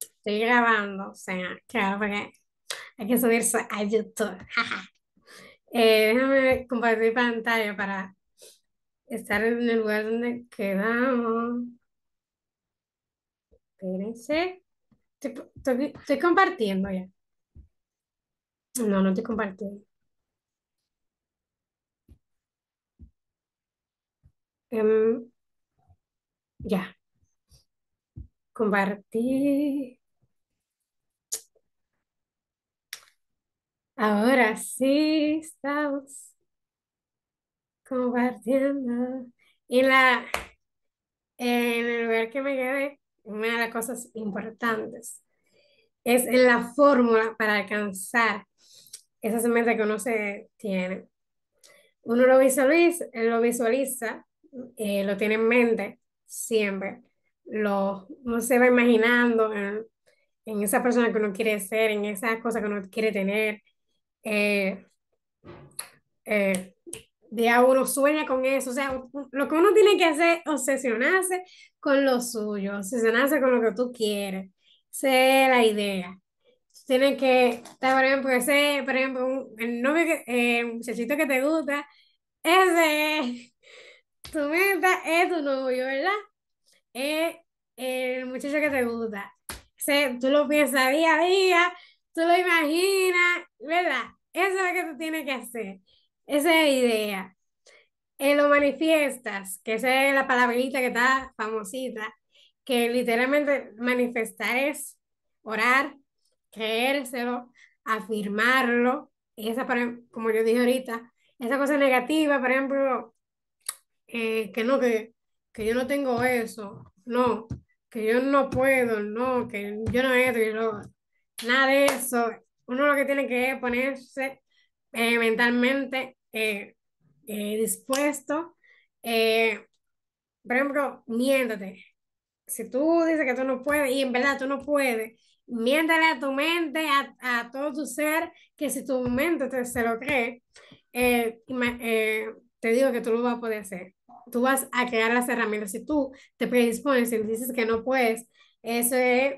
estoy grabando, o sea, claro, porque hay que subirse a YouTube. Eh, déjame compartir pantalla para estar en el lugar donde quedamos. Espérense. Estoy, compartiendo ya. No, no estoy compartiendo. Em, ya compartir. Ahora sí estamos compartiendo. Y la, en el lugar que me quedé, una de las cosas importantes es en la fórmula para alcanzar esa metas que uno se tiene. Uno lo visualiza, lo visualiza eh, lo tiene en mente siempre lo se va imaginando en, esa persona que uno quiere ser, en esas cosas que uno quiere tener. Eh, eh, uno sueña con eso, o sea, lo que uno tiene que hacer es obsesionarse con lo suyo, obsesionarse con lo que tú quieres, sé la idea. Tienes que, por ejemplo, ese, por ejemplo, un, el novio, que, el eh, muchachito que te gusta, ese tu es tu novio, ¿verdad? es el muchacho que te gusta. tú lo piensas día a día, tú lo imaginas, ¿verdad? Eso es lo que tú tienes que hacer. Esa es la idea. Eh, lo manifiestas, que esa es la palabrita que está famosita, que literalmente manifestar es orar, creérselo, afirmarlo. Y esa, como yo dije ahorita, esa cosa negativa, por ejemplo, eh, que no, que que yo no tengo eso, no, que yo no puedo, no, que yo no he, nada de eso. Uno lo que tiene que ponerse eh, mentalmente eh, eh, dispuesto. por ejemplo, miéntate. Si tú dices que tú no puedes y en verdad tú no puedes, miéntale a tu mente, a, todo tu ser, que si tu mente te, se lo cree, te digo que tú lo vas a poder hacer tú vas a crear las herramientas. Si tú te predispones y dices que no puedes, eso es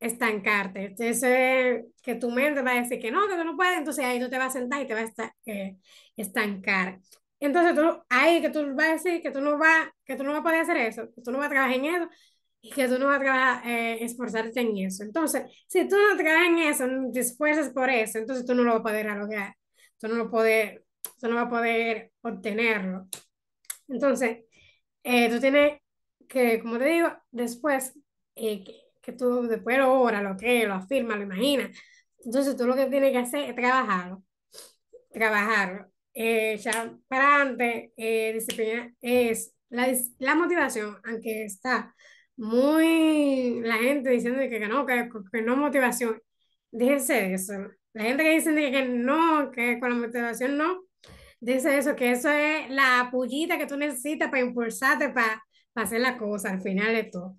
estancarte. Eso es que tu mente va a decir que no, que tú no puedes, entonces ahí tú te vas a sentar y te vas a eh, estancar. Entonces tú, ahí que tú vas a decir que tú no vas, que tú no vas a poder hacer eso, que tú no vas a trabajar en eso y que tú no vas a eh, esforzarte en eso. Entonces, si tú no trabajas en eso, no te esfuerzas por eso, entonces tú no lo vas a poder lograr. Tú no lo poder, tú no vas a poder obtenerlo. Entonces, eh, tú tienes que, como te digo, después, eh, que, tú después lo oras, lo crees, lo afirmas, lo imaginas. Entonces, tú lo que tienes que hacer es trabajarlo. Trabajarlo. Eh, ya para antes, disciplina es la, la motivación, aunque está muy la gente diciendo que, que no, que, no motivación. Déjense de eso. La gente que dice que, que no, que con la motivación no, Dice eso, que eso es la pullita que tú necesitas para impulsarte, para, hacer la cosa al final de todo.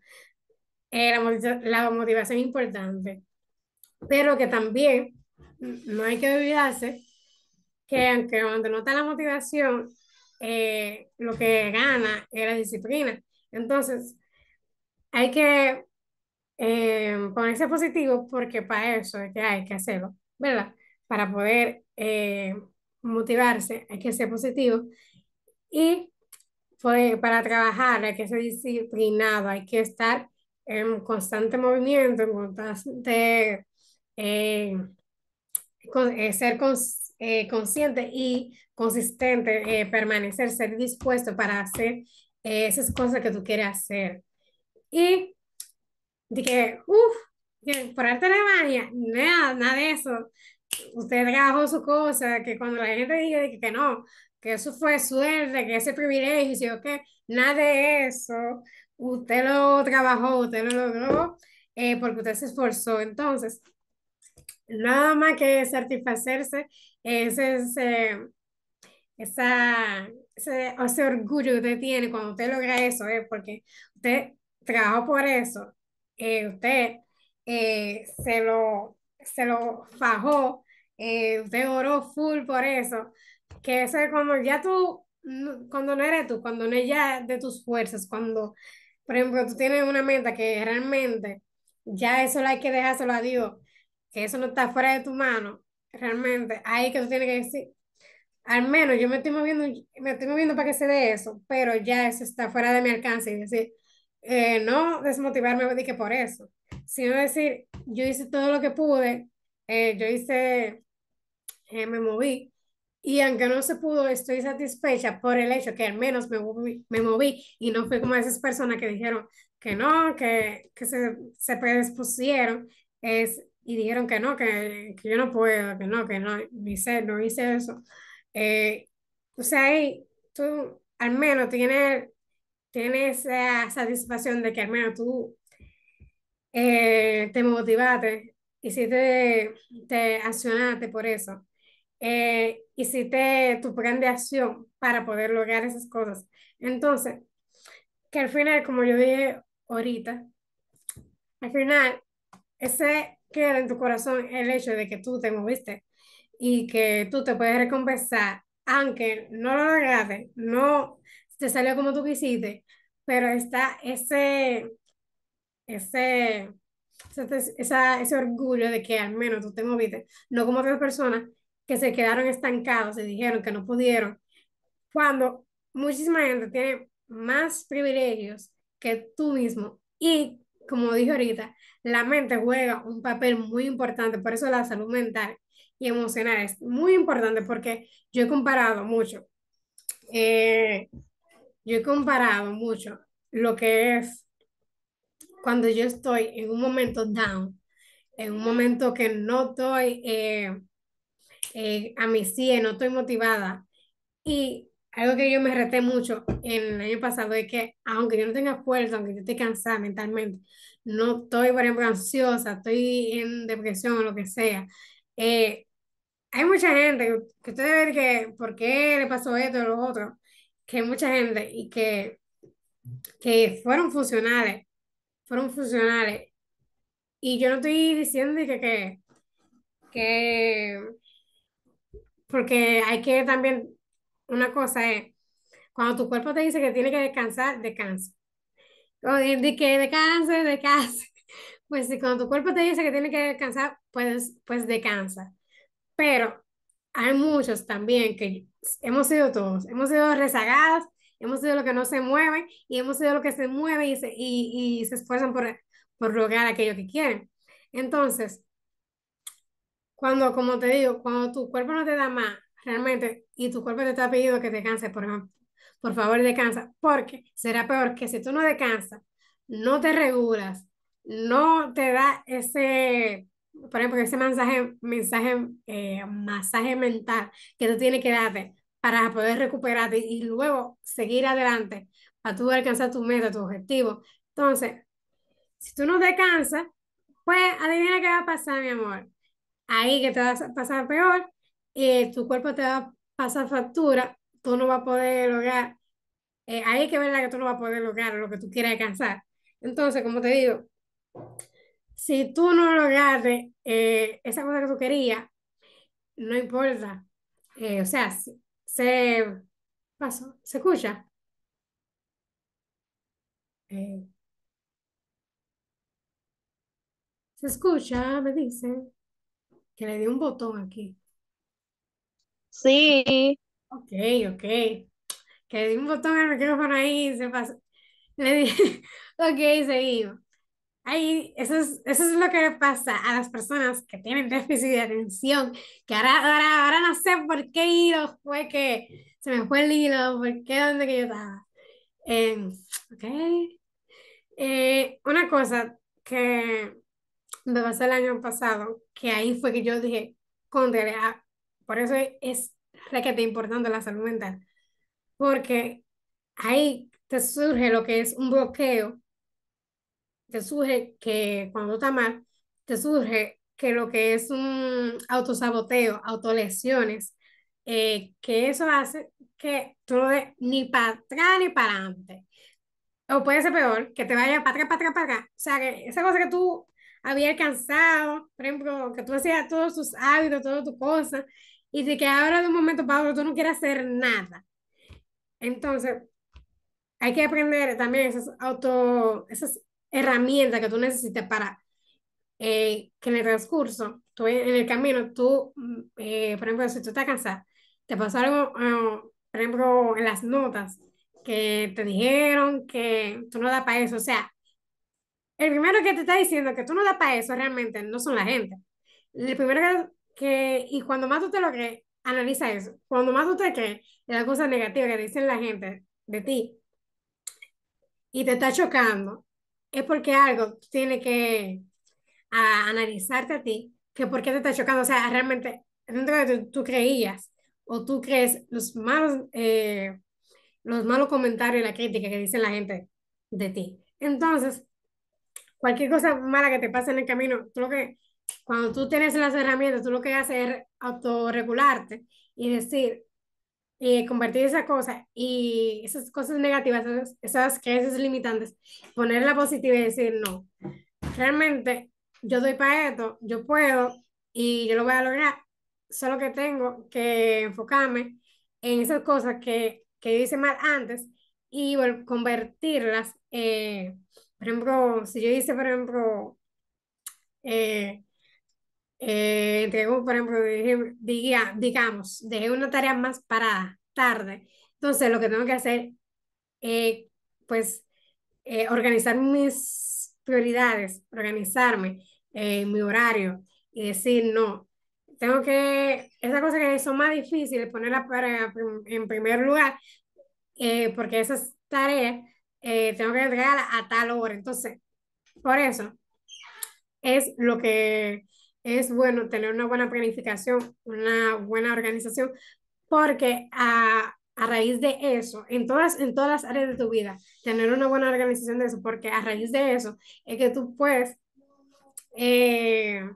Eh, la, motivación es importante. Pero que también no hay que olvidarse que aunque cuando no está la motivación, eh, lo que gana es la disciplina. Entonces, hay que eh, ponerse positivo porque para eso es que hay que hacerlo, ¿verdad? Para poder motivarse, hay que ser positivo. Y para trabajar hay que ser disciplinado, hay que estar en constante movimiento, en constante eh, eh, ser eh, consciente y consistente, permanecer, ser dispuesto para hacer esas cosas que tú quieres hacer. Y de que, uff, por arte de magia, nada, nada de eso usted trabajó su cosa, que cuando la gente diga que, que no, que eso fue suerte, que ese privilegio, que nada de eso, usted lo trabajó, usted lo logró, eh, porque usted se esforzó. Entonces, nada más que satisfacerse ese, ese, ese, orgullo que usted tiene cuando usted logra eso, eh, porque usted trabajó por eso, eh, usted eh, se, lo, se lo fajó eh, te oró full por eso, que eso es cuando ya tú, cuando no eres tú, cuando no es ya de tus fuerzas, cuando, por ejemplo, tú tienes una meta que realmente ya eso la hay que dejárselo a Dios, que eso no está fuera de tu mano, realmente, ahí que tú tienes que decir, al menos yo me estoy moviendo, me estoy moviendo para que se dé eso, pero ya eso está fuera de mi alcance y decir, eh, no desmotivarme pues, de por eso, sino decir, yo hice todo lo que pude, eh, yo hice eh, me moví. Y aunque no se pudo, estoy satisfecha por el hecho que al menos me moví, y no fue como esas personas que dijeron que no, que, que se, se predispusieron es, y dijeron que no, que, que, yo no puedo, que no, que no, hice, no hice eso. Eh, o sea, ahí tú al menos tienes, tienes esa satisfacción de que al menos tú eh, te motivaste y si te, te accionaste por eso eh, hiciste tu plan de acción para poder lograr esas cosas. Entonces, que al final, como yo dije ahorita, al final, ese queda en tu corazón el hecho de que tú te moviste y que tú te puedes recompensar, aunque no lo lograste, no te salió como tú quisiste, pero está ese, ese, ese, ese orgullo de que al menos tú te moviste, no como otras personas que se quedaron estancados, se dijeron que no pudieron, cuando muchísima gente tiene más privilegios que tú mismo y como dije ahorita, la mente juega un papel muy importante, por eso la salud mental y emocional es muy importante porque yo he comparado mucho, eh, yo he comparado mucho lo que es cuando yo estoy en un momento down, en un momento que no estoy eh, eh, a mí sí, eh, no estoy motivada. Y algo que yo me reté mucho en el año pasado es que, aunque yo no tenga fuerza, aunque yo esté cansada mentalmente, no estoy, por ejemplo, ansiosa, estoy en depresión o lo que sea. Eh, hay mucha gente que ustedes ver que, ¿por qué le pasó esto o lo otro? Que hay mucha gente y que, que fueron funcionales, fueron funcionales. Y yo no estoy diciendo que, que, que porque hay que también, una cosa es, eh, cuando tu cuerpo te dice que tiene que descansar, descansa. O de que descansa, descansa. Pues si cuando tu cuerpo te dice que tiene que descansar, pues, pues descansa. Pero hay muchos también que hemos sido todos, hemos sido rezagadas, hemos sido lo que no se mueven y hemos sido lo que se mueven y se, y, y se esfuerzan por, por lograr aquello que quieren. Entonces, cuando, como te digo, cuando tu cuerpo no te da más realmente y tu cuerpo te está pidiendo que te canses, por ejemplo, por favor descansa, porque será peor que si tú no descansas, no te regulas, no te da ese, por ejemplo, ese mensaje, mensaje, eh, masaje mental que tú tienes que darte para poder recuperarte y luego seguir adelante para tú alcanzar tu meta, tu objetivo. Entonces, si tú no descansas, pues adivina qué va a pasar, mi amor ahí que te va a pasar peor, eh, tu cuerpo te va a pasar factura, tú no vas a poder lograr, eh, ahí que ver que tú no vas a poder lograr lo que tú quieres alcanzar. Entonces, como te digo, si tú no lograste eh, esa cosa que tú querías, no importa. o sea, se, se pasó, se escucha. se escucha, me dice que le di un botón aquí. Sí. Ok, ok. Que le di un botón al micrófono ahí y se pasó. Le di... ok, seguimos. Ahí, eso es, eso es lo que pasa a las personas que tienen déficit de atención, que ahora, ahora, ahora no sé por qué hilo fue que se me fue el hilo, por qué, dónde que yo estaba. Em, ok. Eh, una cosa que me pasó el año pasado, que ahí fue que yo dije, contra, ah, por eso es que te importante la salud mental, porque ahí te surge lo que es un bloqueo, te surge que cuando está mal, te surge que lo que es un autosaboteo, autolesiones, eh, que eso hace que tú no des ni para atrás ni para adelante. O puede ser peor, que te vaya para atrás, para atrás, para atrás. O sea, que esa cosa que tú había cansado, por ejemplo, que tú hacías todos tus hábitos, todas tus cosas, y de que ahora de un momento para otro tú no quieres hacer nada. Entonces, hay que aprender también esas, auto, esas herramientas que tú necesitas para eh, que en el transcurso, tú en el camino, tú, mm, eh, por ejemplo, si tú estás cansada, te pasó algo, ah, por ejemplo, en las notas, que te dijeron que tú no da para eso, o sea, el primero que te está diciendo que tú no das para eso realmente no son la gente. El primero que, y cuando más tú te lo crees, analiza eso. Cuando más tú te crees en las cosas negativas que dicen la gente de ti y te está chocando, es porque algo tiene que analizarte a ti, que por qué te está chocando. O sea, realmente, tú, tú creías o tú crees los malos, eh, los malos comentarios y la crítica que dicen la gente de ti. Entonces, cualquier cosa mala que te pase en el camino, tú lo que, cuando tú tienes las herramientas, tú lo que haces es autorregularte y decir, y convertir esa cosa y esas cosas negativas, esas, esas creencias limitantes, ponerla positiva y decir, no, realmente yo doy para esto, yo puedo y yo lo voy a lograr, solo que tengo que enfocarme en esas cosas que, que hice mal antes y convertirlas eh, por ejemplo, si yo hice, por ejemplo, eh, eh por ejemplo, digamos, dejé una tarea más parada, tarde. Entonces, lo que tengo que hacer, eh, pues, eh, organizar mis prioridades, organizarme, eh, mi horario y decir, no, tengo que, esa cosa que son más difíciles, ponerla para, en primer lugar, porque esas tareas eh, tengo que llegar a tal hora. Entonces, por eso es lo que es bueno tener una buena planificación, una buena organización, porque a, a raíz de eso, en todas, en todas las áreas de tu vida, tener una buena organización de eso, porque a raíz de eso es que tú puedes eh,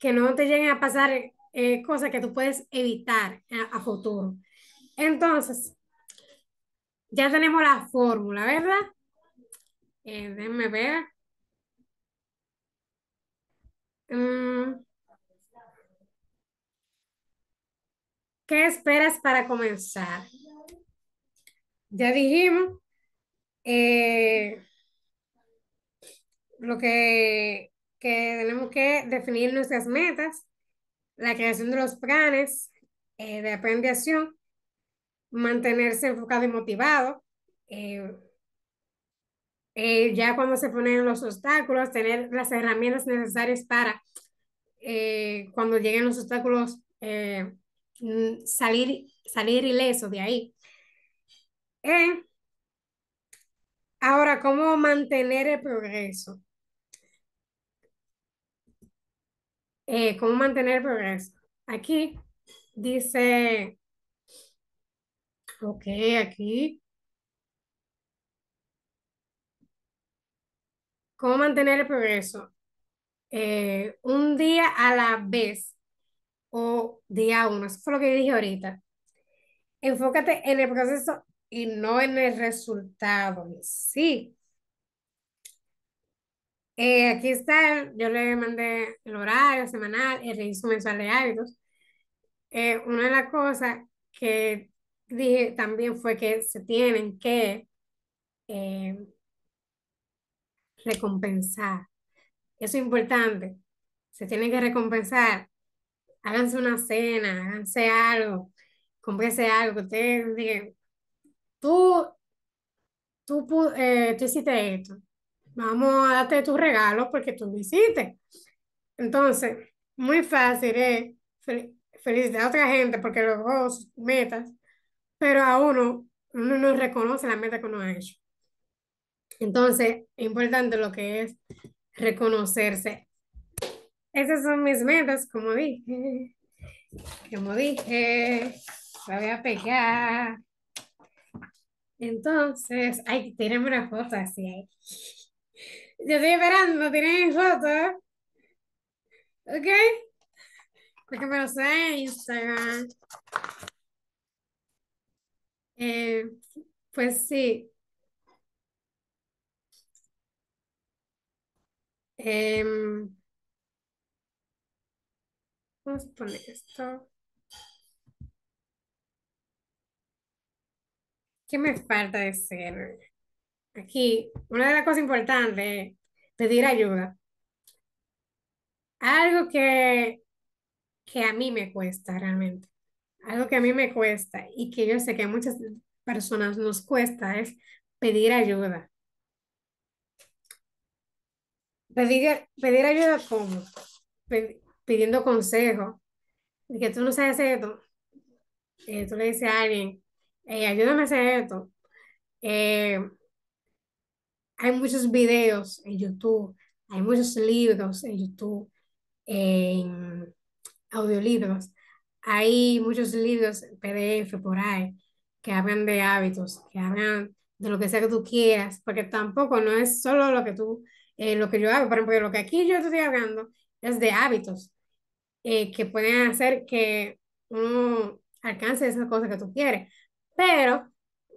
que no te lleguen a pasar eh, cosas que tú puedes evitar a futuro. Entonces, ya tenemos la fórmula, ¿verdad? Eh, déjenme ver. Mm. ¿Qué esperas para comenzar? Ya dijimos eh, lo que, tenemos que definir nuestras metas, la creación de los planes eh, de aprendizaje, mantenerse enfocado y motivado. Eh, eh, ya cuando se ponen los obstáculos, tener las herramientas necesarias para eh, cuando lleguen los obstáculos mm, salir, salir ileso de ahí. ahora, ¿cómo mantener el progreso? ¿Cómo mantener el progreso? Aquí dice Ok, aquí. ¿Cómo mantener el progreso? Eh, un día a la vez o día uno. Eso fue lo que dije ahorita. Enfócate en el proceso y no en el resultado. Sí. Eh, aquí está, yo le mandé el horario semanal, el registro mensual de hábitos. Eh, una de las cosas que dije también fue que se tienen que eh, recompensar. Eso es importante. Se tienen que recompensar. Háganse una cena, háganse algo, cómprese algo. Ustedes digan, tú, tú, eh, tú hiciste esto. Vamos a darte tus regalos porque tú lo hiciste. Entonces, muy fácil es eh, felicitar a otra gente porque los sus metas pero a uno, uno no reconoce la meta que uno ha hecho. Entonces, es importante lo que es reconocerse. Esas son mis metas, como dije. Como dije, la voy a pegar. Entonces, ay, tienen una foto así Yo estoy esperando, tienen foto. ¿Ok? Porque me lo sé en Instagram. Eh, pues sí. Em, vamos a esto. ¿Qué me falta decir? Aquí, una de las cosas importantes pedir ayuda. Algo que, que a mí me cuesta realmente algo que a mí me cuesta y que yo sé que a muchas personas nos cuesta es pedir ayuda. Pedir, ayuda como pidiendo consejo. que tú no sabes esto. Eh, tú le dices a alguien, ayúdame a hacer esto. Eh, hay muchos videos en YouTube, hay muchos libros en YouTube, en audiolibros hay muchos libros PDF por ahí que hablan de hábitos, que hablan de lo que sea que tú quieras, porque tampoco no es solo lo que tú, eh, lo que yo hago, por ejemplo, lo que aquí yo estoy hablando es de hábitos eh, que pueden hacer que uno alcance esas cosas que tú quieres. Pero,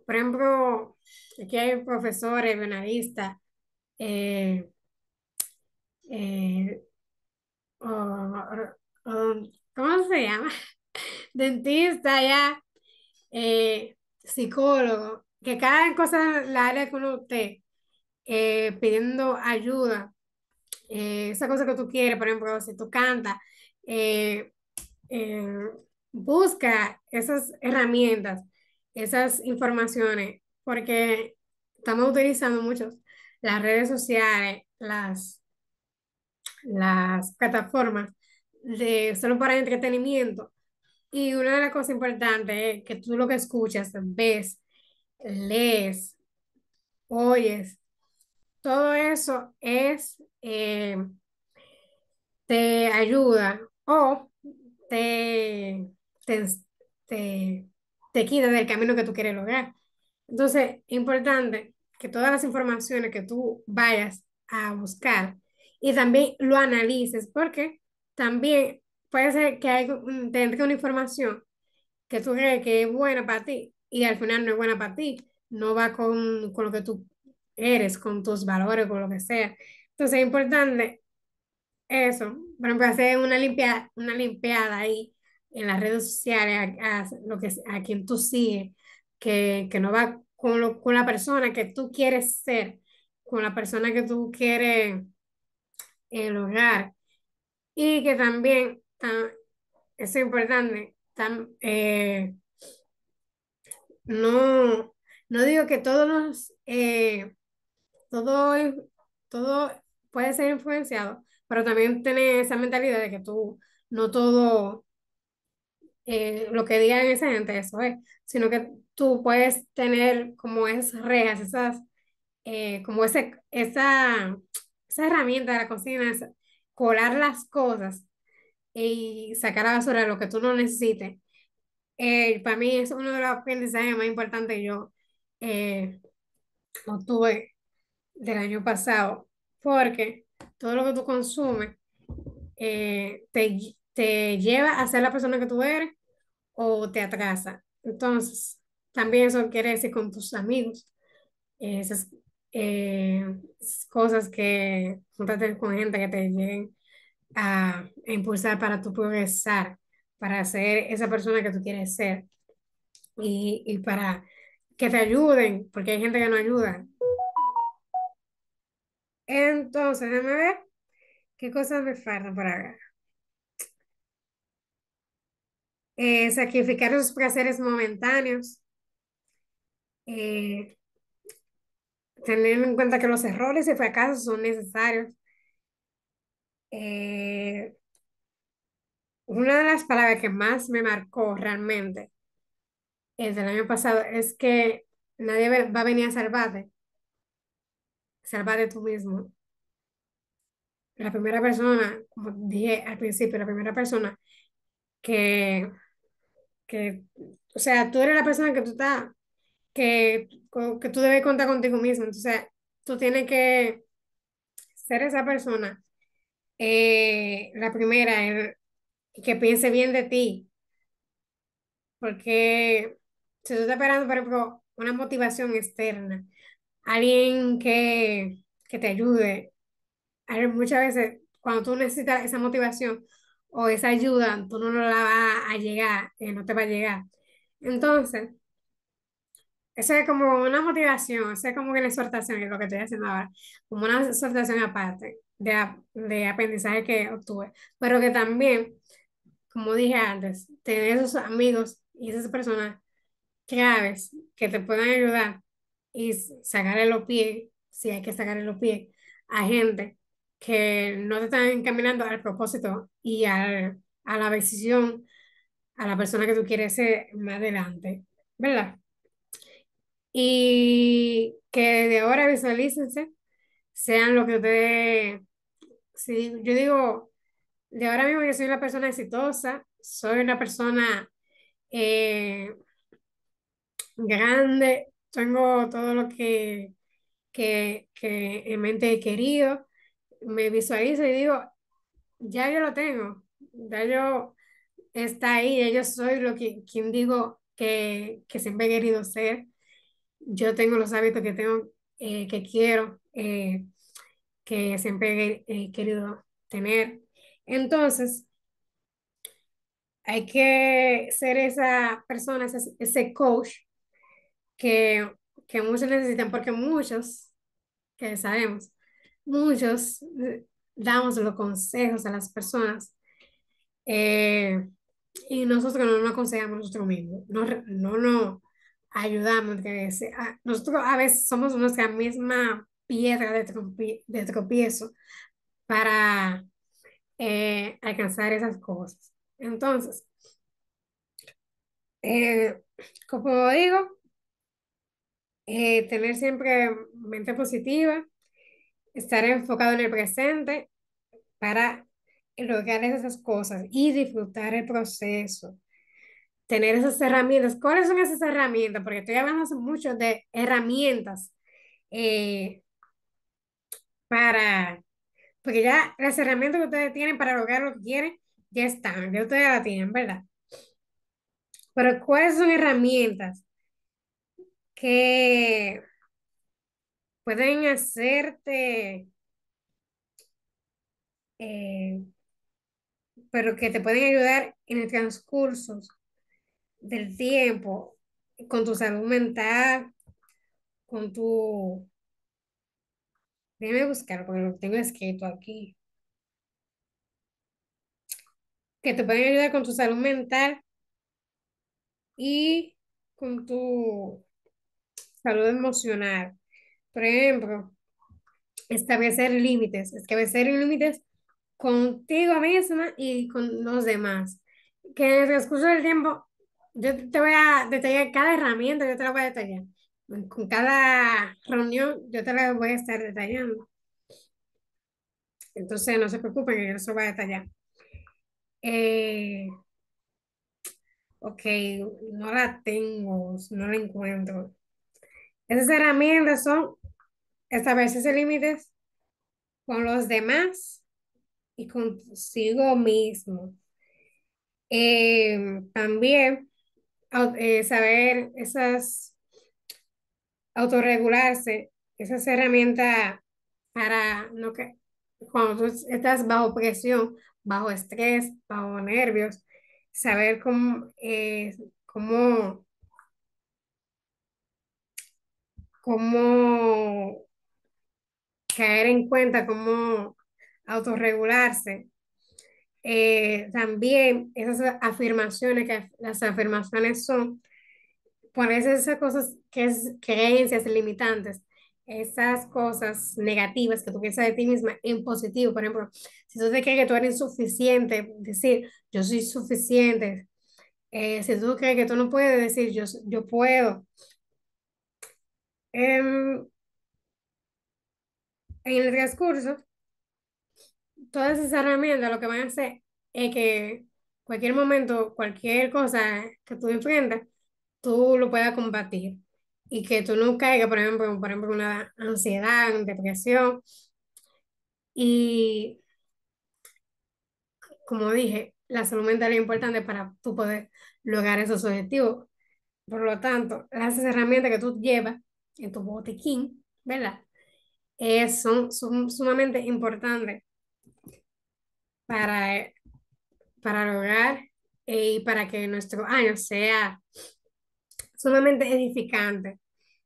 por ejemplo, aquí hay profesores, penalistas eh, eh ¿cómo se llama? Dentista ya, eh, psicólogo, que cada cosa la área con usted. Eh, pidiendo ayuda, eh, esa cosa que tú quieres, por ejemplo, si tú cantas, busca esas herramientas, esas informaciones, porque estamos utilizando mucho las redes sociales, las, las plataformas de solo para entretenimiento. Y una de las cosas importantes es que tú lo que escuchas, ves, lees, oyes, todo eso es, eh, te ayuda o te, te, te, te quita del camino que tú quieres lograr. Entonces, importante que todas las informaciones que tú vayas a buscar y también lo analices, porque también puede ser que hay, una información que tú crees que es buena para ti y al final no es buena para ti, no va con, lo que tú eres, con tus valores, con lo que sea. Entonces es importante eso, por ejemplo, hacer una, limpia, una limpiada ahí en las redes sociales a, lo que, a quien tú sigues, que, no va con, con la persona que tú quieres ser, con la persona que tú quieres eh, y que también, es importante, eh, no, no digo que todos los, eh, todo, puede ser influenciado, pero también tener esa mentalidad de que tú, no todo eh, lo que digan esa gente, eso es, sino que tú puedes tener como esas rejas, esas, como ese, esa, esa herramienta de la cocina, colar las cosas y sacar a basura lo que tú no necesites, eh, para mí es uno de los aprendizajes más importantes que yo eh, obtuve del año pasado, porque todo lo que tú consumes eh, te, lleva a ser la persona que tú eres o te atrasa. Entonces, también eso quiere decir con tus amigos. Esas eh, cosas que juntarte con gente que te lleguen a, impulsar para tu progresar, para ser esa persona que tú quieres ser y, para que te ayuden, porque hay gente que no ayuda. Entonces, déjame ver qué cosas me faltan por acá. Eh, sacrificar los placeres momentáneos. Eh, tener en cuenta que los errores y fracasos son necesarios. Eh, una de las palabras que más me marcó realmente desde el año pasado es que nadie va a venir a salvarte. Salvarte tú mismo. La primera persona, como dije al principio, la primera persona que, que, o sea, tú eres la persona que tú estás que, que tú debes contar contigo mismo. Entonces, tú tienes que ser esa persona. Eh, la primera, que piense bien de ti. Porque si tú estás esperando, por ejemplo, una motivación externa, alguien que, que te ayude, muchas veces cuando tú necesitas esa motivación o esa ayuda, tú no la vas a llegar, eh, no te va a llegar. Entonces, eso es como una motivación, eso es como una exhortación, que es lo que estoy haciendo ahora, como una exhortación aparte de, aprendizaje que obtuve, pero que también, como dije antes, tener esos amigos y esas personas claves que te puedan ayudar y sacarle los pies, si hay que sacarle los pies, a gente que no te está encaminando al propósito y a la decisión, a la persona que tú quieres ser más adelante, ¿verdad? y que de ahora visualícense, sean lo que ustedes, si yo digo, de ahora mismo yo soy una persona exitosa, soy una persona eh, grande, tengo todo lo que, que, en mente he querido, me visualizo y digo, ya yo lo tengo, ya yo está ahí, ya yo soy lo que quien digo que, que siempre he querido ser yo tengo los hábitos que tengo, eh, que quiero, eh, que siempre he, querido tener. Entonces, hay que ser esa persona, ese, coach que, que, muchos necesitan, porque muchos, que sabemos, muchos eh, damos los consejos a las personas y nosotros no nos aconsejamos nosotros mismos, no, no, no, ayudamos, a a, ah, nosotros a veces somos nuestra misma piedra de, tropiezo para eh, alcanzar esas cosas. Entonces, eh, como digo, eh, tener siempre mente positiva, estar enfocado en el presente para lograr esas cosas y disfrutar el proceso tener esas herramientas. ¿Cuáles son esas herramientas? Porque estoy hablando mucho de herramientas eh, para, porque ya las herramientas que ustedes tienen para lograr lo que quieren, ya están, ya ustedes la tienen, ¿verdad? Pero ¿cuáles son herramientas que pueden hacerte, eh, pero que te pueden ayudar en el transcurso del tiempo, con tu salud mental, con tu... Déjame buscar porque lo tengo escrito aquí. Que te pueden ayudar con tu salud mental y con tu salud emocional. Por ejemplo, establecer límites, establecer límites contigo misma y con los demás. Que en el transcurso del tiempo yo te voy a detallar cada herramienta, yo te la voy a detallar. Con cada reunión yo te la voy a estar detallando. Entonces no se preocupen, que eso va a detallar. Eh, ok, no la tengo, no la encuentro. Esas herramientas son establecerse límites con los demás y consigo mismo. Eh, también eh, saber esas, autorregularse, esas herramientas para no que, cuando tú estás bajo presión, bajo estrés, bajo nervios, saber cómo, eh, cómo, cómo caer en cuenta, cómo autorregularse eh, también esas afirmaciones, que las afirmaciones son ponerse esas cosas que es creencias limitantes, esas cosas negativas que tú piensas de ti misma en positivo. Por ejemplo, si tú te crees que tú eres insuficiente, decir yo soy suficiente. Eh, si tú crees que tú no puedes decir yo, yo puedo. Em, en el transcurso todas esas herramientas lo que van a hacer es que cualquier momento, cualquier cosa que tú enfrentas, tú lo puedas combatir y que tú no caigas, por ejemplo, por ejemplo, una ansiedad, una depresión. Y como dije, la salud mental es importante para tú poder lograr esos objetivos. Por lo tanto, las herramientas que tú llevas en tu botiquín, ¿verdad? Eh, son, son sumamente importantes para, para eh, y para que nuestro año sea sumamente edificante.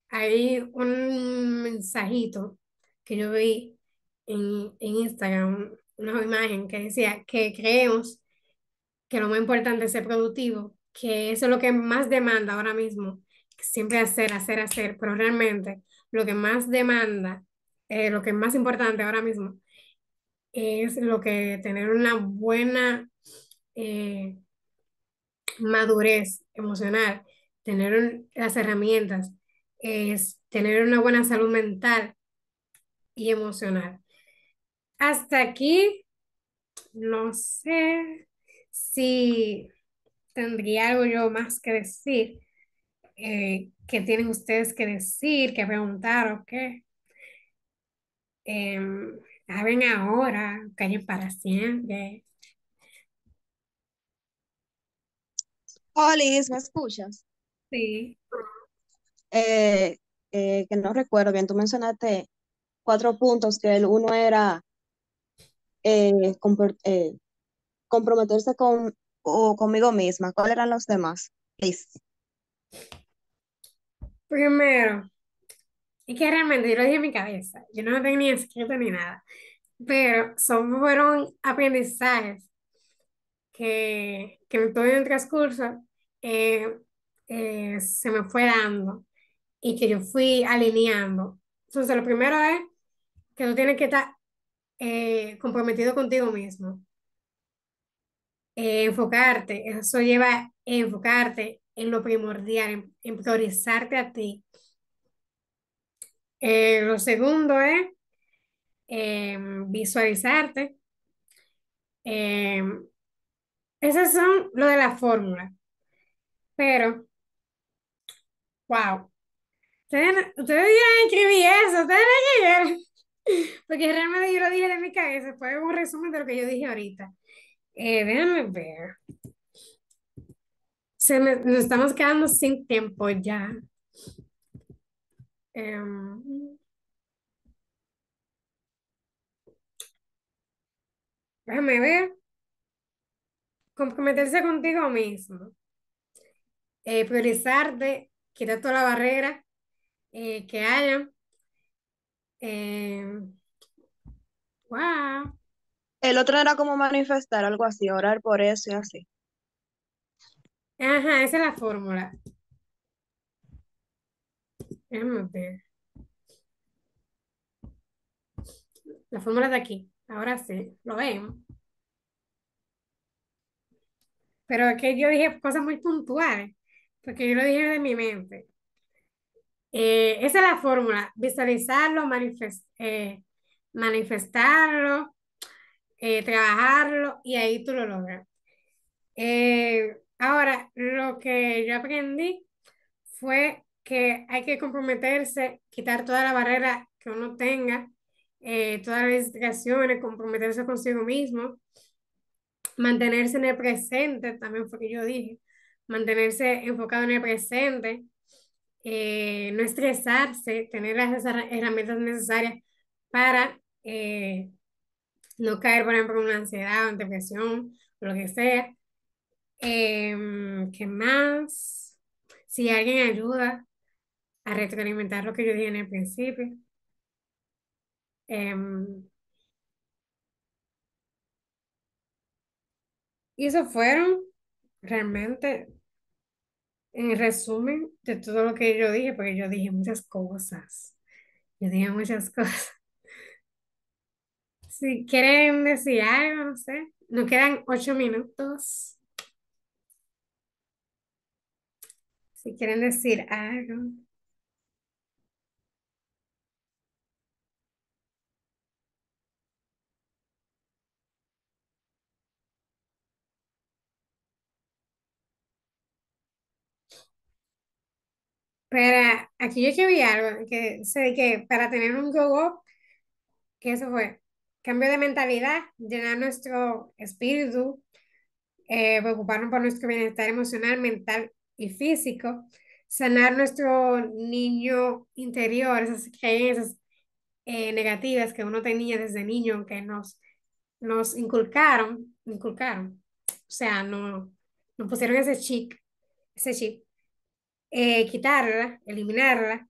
Hay un mensajito que yo vi en, en Instagram, una imagen que decía que creemos que lo más importante es ser productivo, que eso es lo que más demanda ahora mismo, siempre hacer, hacer, hacer, pero realmente lo que más demanda, eh, lo que es más importante ahora mismo es lo que tener una buena eh, madurez emocional, tener las herramientas, es tener una buena salud mental y emocional. Hasta aquí, no sé si tendría algo yo más que decir, eh, que tienen ustedes que decir, que preguntar o qué. Em, Saben ahora, cariño para siempre. Olis, ¿me escuchas? Sí. Eh, eh, que no recuerdo bien, tú mencionaste cuatro puntos, que el uno era eh, comprometerse con o conmigo misma. ¿Cuáles eran los demás? Liz. Primero, es que realmente yo lo dije en mi cabeza, yo no lo ni escrito ni nada, pero son, fueron aprendizajes que, que todo en el transcurso, eh, eh, se me fue dando y que yo fui alineando. Entonces, lo primero es que tú tienes que estar eh, comprometido contigo mismo. enfocarte, eso lleva a enfocarte en lo primordial, en priorizarte a ti, eh, lo segundo es em, visualizarte. Eh, esas son lo de la fórmula. Pero, wow. Ustedes, ustedes dirán, escribí eso, ustedes ya Porque realmente yo lo dije de mi cabeza, fue un resumen de lo que yo dije ahorita. Eh, déjame ver. Se nos estamos quedando sin tiempo ya. Em, déjame ver. Comprometerse contigo mismo. Eh, priorizarte, quitar toda la barrera eh, que haya. wow. Em, El otro era como manifestar algo así, orar por eso y así. Ajá, esa es la fórmula. La fórmula de aquí. Ahora sí, lo ven. Pero es que yo dije cosas muy puntuales, porque yo lo dije de mi mente. Eh, esa es la fórmula, visualizarlo, eh, manifestarlo, eh, trabajarlo y ahí tú lo logras. ahora, lo que yo aprendí fue que hay que comprometerse, quitar toda la barrera que uno tenga, eh, todas las investigaciones, comprometerse consigo mismo, mantenerse en el presente, también fue que yo dije, mantenerse enfocado en el presente, eh, no estresarse, tener las herramientas necesarias para eh, no caer, por ejemplo, en una ansiedad, en depresión, lo que sea. Eh, ¿Qué más? Si alguien ayuda, a retroalimentar lo que yo dije en el principio. Em, y eso fueron realmente, en resumen, de todo lo que yo dije, porque yo dije muchas cosas. Yo dije muchas cosas. Si quieren decir algo, no sé. Nos quedan ocho minutos. Si quieren decir algo. Pero aquí yo escribí algo que sé que para tener un go go que eso fue cambio de mentalidad, llenar nuestro espíritu, eh, preocuparnos por nuestro bienestar emocional, mental y físico, sanar nuestro niño interior, esas creencias eh, negativas que uno tenía desde niño, que nos, nos inculcaron, inculcaron, o sea, no, nos pusieron ese chic, ese chic, eh, quitarla, eliminarla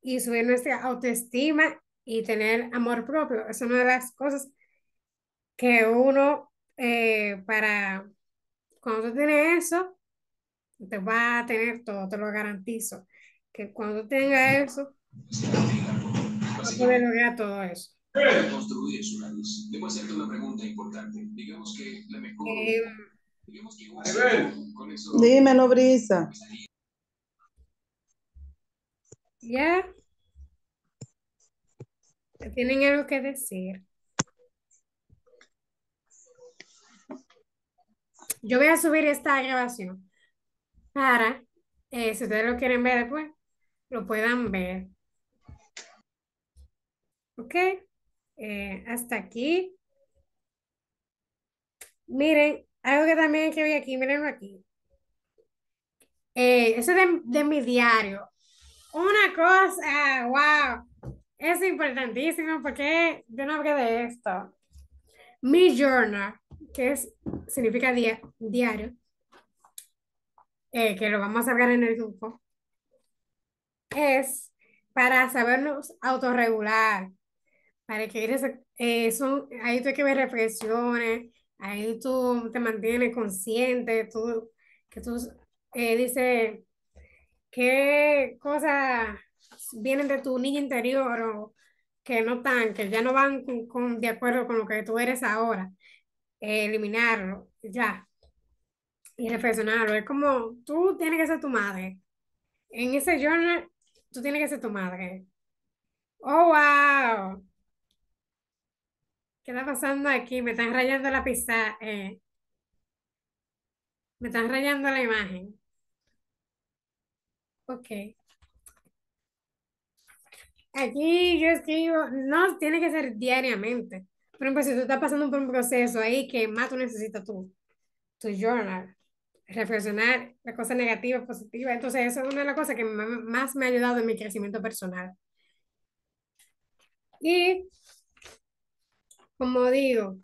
y subir nuestra autoestima y tener amor propio. Es una de las cosas que uno, eh, para, cuando tú eso, te va a tener todo, te lo garantizo. Que cuando tenga eso, vas a tener todo eso. Dime eh, no Brisa. ¿Ya? ¿Tienen algo que decir? Yo voy a subir esta grabación para, eh, si ustedes lo quieren ver después, lo puedan ver. ¿Ok? Eh, hasta aquí. Miren, algo que también que escribí aquí, mirenlo aquí. Eh, eso es de, de mi diario. Una cosa, wow, es importantísimo porque yo no hablé de esto. Mi journal, que significa diario, eh, que lo vamos a hablar en el grupo, es para sabernos autorregular, para que eres, eh, son, ahí tú hay que ver reflexiones, ahí tú te mantienes consciente, tú, que tú eh, dices, qué cosas vienen de tu niño interior o que no están, que ya no van con, de acuerdo con lo que tú eres ahora. Eh, eliminarlo, ya. Y reflexionarlo. Es como, tú tienes que ser tu madre. En ese journal, tú tienes que ser tu madre. ¡Oh, wow! ¿Qué está pasando aquí? Me están rayando la pista. Eh. Me están rayando la imagen. Ok. Aquí yo escribo, no tiene que ser diariamente. Por ejemplo, si tú estás pasando por un proceso ahí que más tú necesitas tú tu journal, reflexionar las cosas negativas, positivas. Entonces, eso es una de las cosas que más me ha ayudado en mi crecimiento personal. Y, como digo,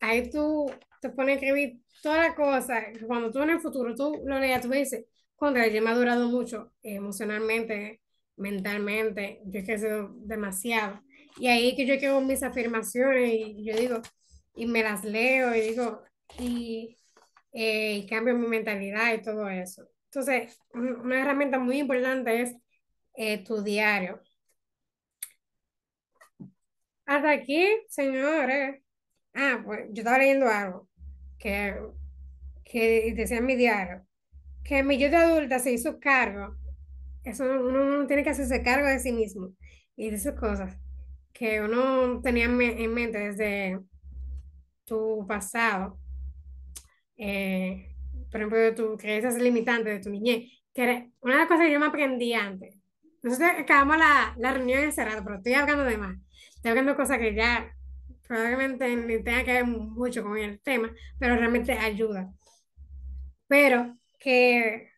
ahí tú te pones a escribir toda cosa cosa Cuando tú en el futuro tú lo leas, tú dices, contra, yo me ha durado mucho emocionalmente, mentalmente, yo he crecido demasiado. Y ahí que yo quedo mis afirmaciones y yo digo, y me las leo y digo, y, eh, cambio mi mentalidad y todo eso. Entonces, una herramienta muy importante es eh, tu diario. Hasta aquí, señores. Ah, pues yo estaba leyendo algo que, que decía mi diario que yo de adulta se hizo cargo, eso uno, tiene que hacerse cargo de sí mismo y de esas cosas que uno tenía en mente desde tu pasado. Eh, por ejemplo, de tu creencias limitantes de tu niñez, que una de las cosas que yo me aprendí antes. Nosotros acabamos la, la reunión encerrada, pero estoy hablando de más. Estoy hablando de cosas que ya probablemente ni tenga que ver mucho con el tema, pero realmente ayuda. Pero que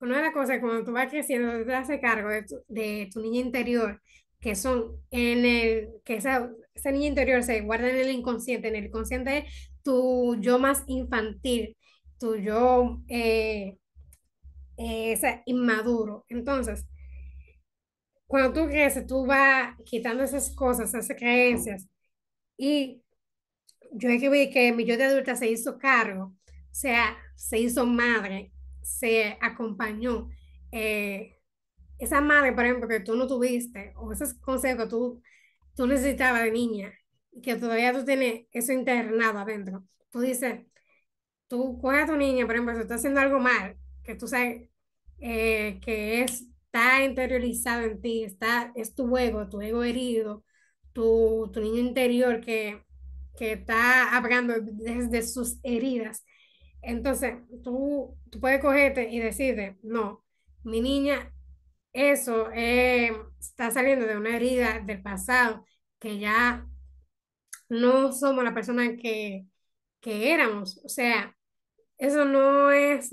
una de las cosas cuando tú vas creciendo, te haces cargo de tu, de tu, niña interior, que son en el, que esa, esa niña interior se guarda en el inconsciente, en el consciente tu yo más infantil, tu yo eh, eh, inmaduro. Entonces, cuando tú creces, tú vas quitando esas cosas, esas creencias. Y yo escribí que mi yo de adulta se hizo cargo. O sea, se hizo madre, se acompañó. Eh, esa madre, por ejemplo, que tú no tuviste, o ese consejos que tú, tú necesitabas de niña, y que todavía tú tienes eso internado adentro, tú dices, tú juegas a tu niña, por ejemplo, si está haciendo algo mal, que tú sabes eh, que es, está interiorizado en ti, está, es tu ego, tu ego herido, tu, tu niño interior que, que está hablando desde sus heridas, entonces, tú, tú puedes cogerte y decirte, no, mi niña, eso eh, está saliendo de una herida del pasado, que ya no somos la persona que, que éramos. O sea, eso no es...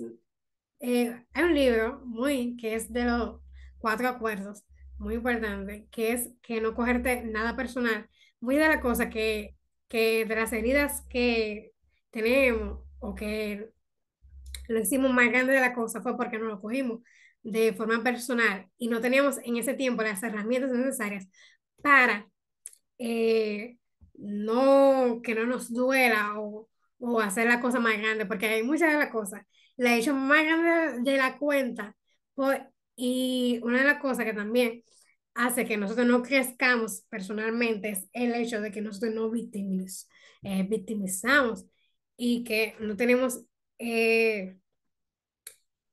Eh, hay un libro muy que es de los cuatro acuerdos, muy importante, que es que no cogerte nada personal. Muy de la cosa que, que de las heridas que tenemos o que lo hicimos más grande de la cosa fue porque no lo cogimos de forma personal y no teníamos en ese tiempo las herramientas necesarias para eh, no que no nos duela o, o, hacer la cosa más grande, porque hay muchas de las cosas, la he hecho más grande de la cuenta y una de las cosas que también hace que nosotros no crezcamos personalmente es el hecho de que nosotros no eh, victimizamos y que no tenemos eh,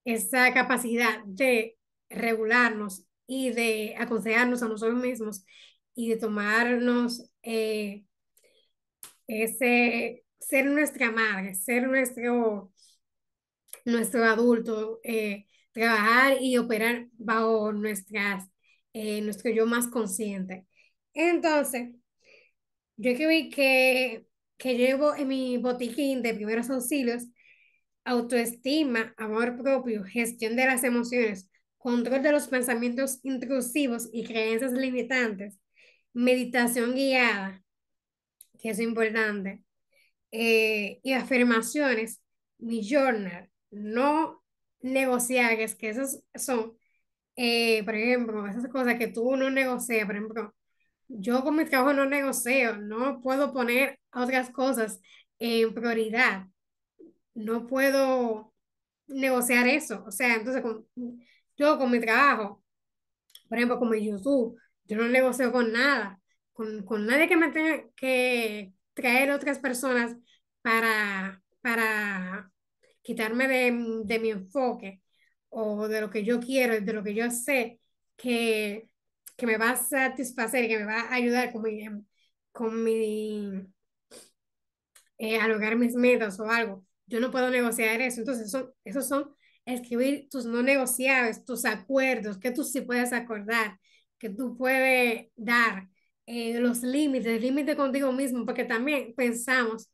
esa capacidad de regularnos y de aconsejarnos a nosotros mismos y de tomarnos eh, ese ser nuestra madre, ser nuestro, nuestro adulto, eh, trabajar y operar bajo nuestras, nuestro yo más consciente. Entonces, yo creo que que llevo en mi botiquín de primeros auxilios, autoestima, amor propio, gestión de las emociones, control de los pensamientos intrusivos y creencias limitantes, meditación guiada, que es importante, eh, y afirmaciones, mi journal, no negociar, que esas son, eh, por ejemplo, esas cosas que tú no negocias, por ejemplo, yo con mi trabajo no negocio, no puedo poner otras cosas en prioridad, no puedo negociar eso, o sea, entonces con, yo con mi trabajo, por ejemplo, con mi YouTube, yo no negocio con nada, con, con nadie que me tenga que traer otras personas para, para quitarme de, de mi enfoque o de lo que yo quiero, de lo que yo sé, que que me va a satisfacer, que me va a ayudar con mi, con mi eh, a lograr mis metas o algo. Yo no puedo negociar eso. Entonces, son, esos son escribir tus no negociables, tus acuerdos, que tú sí puedes acordar, que tú puedes dar, eh, los límites, límite contigo mismo, porque también pensamos